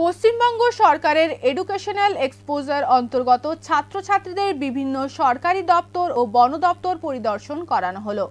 পশ্চিমবঙ্গ সরকারের educational exposure অন্তর্গত ছাত্রছাত্রীদের বিভিন্ন সরকারি দপ্তর ও বন দপ্তর পরিদর্শন করানো হলো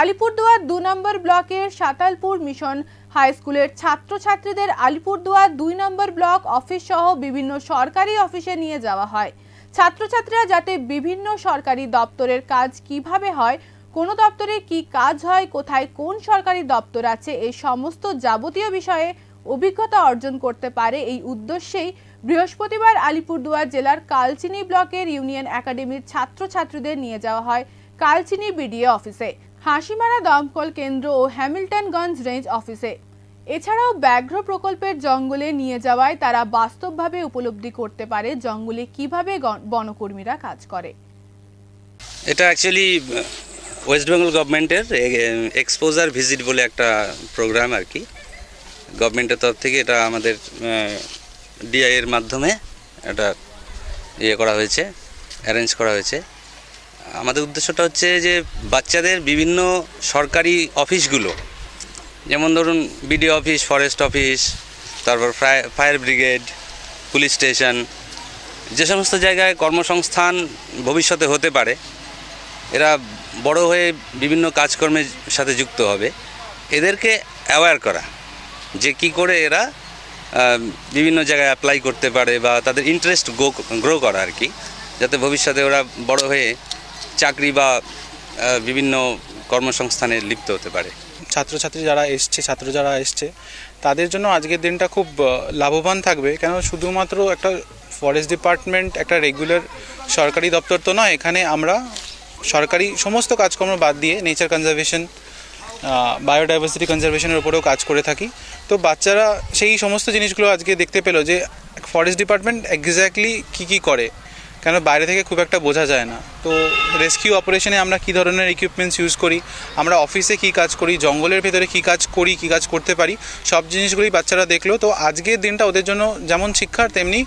আলিপুরদুয়ার দু নম্বর ব্লকের সাতালপুর মিশন হাই স্কুলের ছাত্রছাত্রীদের আলিপুরদুয়ার দুই নম্বর ব্লক অফিস সহ বিভিন্ন সরকারি অফিসে নিয়ে যাওয়া হয় ছাত্রছাত্রীরা যাতে বিভিন্ন সরকারি দপ্তরের কাজ কিভাবে হয় কোন দপ্তরে কি কাজ হয় কোথায় কোন সরকারি দপ্তর আছে এই সমস্ত যাবতীয় বিষয়ে অভিজ্ঞতা অর্জন করতে পারে এই উদ্দেশ্যেই বৃহস্পতিবার আলিপুরদুয়ার জেলার কালচিনি ব্লকের ইউনিয়ন একাডেমির ছাত্রছাত্রীদের নিয়ে যাওয়া হয় কালচিনি বিডিএ অফিসে হাসিমারা দমকল কেন্দ্র ও হ্যামিল্টনগঞ্জ রেঞ্জ অফিসে এছাড়াও ব্যাঘ্র প্রকল্পের জঙ্গলে নিয়ে যাওয়ায় তারা বাস্তবভাবে উপলব্ধি করতে পারে জঙ্গলে কিভাবে বনকর্মীরা কাজ করে এটা অ্যাকচুয়ালি ওয়েস্ট বেঙ্গল গভর্নমেন্টের এক্সপোজার ভিজিট বলে একটা প্রোগ্রাম আর কি গভর্নমেন্টের তরফ থেকে এটা আমাদের ডিআইয়ের মাধ্যমে এটা ইয়ে করা হয়েছে অ্যারেঞ্জ করা হয়েছে আমাদের উদ্দেশ্যটা হচ্ছে যে বাচ্চাদের বিভিন্ন সরকারি অফিসগুলো যেমন ধরুন বিডিও অফিস ফরেস্ট অফিস তারপর ফায়ার ব্রিগেড পুলিশ স্টেশন যে সমস্ত জায়গায় কর্মসংস্থান ভবিষ্যতে হতে পারে এরা বড় হয়ে বিভিন্ন কাজকর্মের সাথে যুক্ত হবে এদেরকে অ্যাওয়্যার করা যে কি করে এরা বিভিন্ন জায়গায় অ্যাপ্লাই করতে পারে বা তাদের ইন্টারেস্ট গো গ্রো করা আর কি যাতে ভবিষ্যতে ওরা বড় হয়ে চাকরি বা বিভিন্ন কর্মসংস্থানে লিপ্ত হতে পারে ছাত্রছাত্রী যারা এসছে ছাত্র যারা এসছে তাদের জন্য আজকের দিনটা খুব লাভবান থাকবে কেন শুধুমাত্র একটা ফরেস্ট ডিপার্টমেন্ট একটা রেগুলার সরকারি দপ্তর তো নয় এখানে আমরা সরকারি সমস্ত কাজকর্ম বাদ দিয়ে নেচার কনজারভেশন বায়োডাইভার্সিটি কনজারভেশনের উপরেও কাজ করে থাকি তো বাচ্চারা সেই সমস্ত জিনিসগুলো আজকে দেখতে পেলো যে ফরেস্ট ডিপার্টমেন্ট এক্স্যাক্টলি কী কী করে কেন বাইরে থেকে খুব একটা বোঝা যায় না তো রেস্কিউ অপারেশনে আমরা কী ধরনের ইকুইপমেন্টস ইউজ করি আমরা অফিসে কী কাজ করি জঙ্গলের ভেতরে কী কাজ করি কী কাজ করতে পারি সব জিনিসগুলি বাচ্চারা দেখলো তো আজকের দিনটা ওদের জন্য যেমন শিক্ষার তেমনি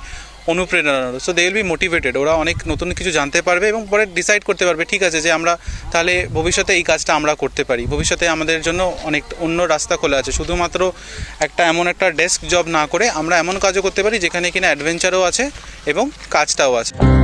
অনুপ্রেরণা so they will be motivated ওরা অনেক নতুন কিছু জানতে পারবে এবং পরে ডিসাইড করতে পারবে ঠিক আছে যে আমরা তাহলে ভবিষ্যতে এই কাজটা আমরা করতে পারি ভবিষ্যতে আমাদের জন্য অনেক অন্য রাস্তা খোলা আছে শুধুমাত্র একটা এমন একটা ডেস্ক জব না করে আমরা এমন কাজও করতে পারি যেখানে কিনা অ্যাডভেঞ্চারও আছে এবং কাজটাও আছে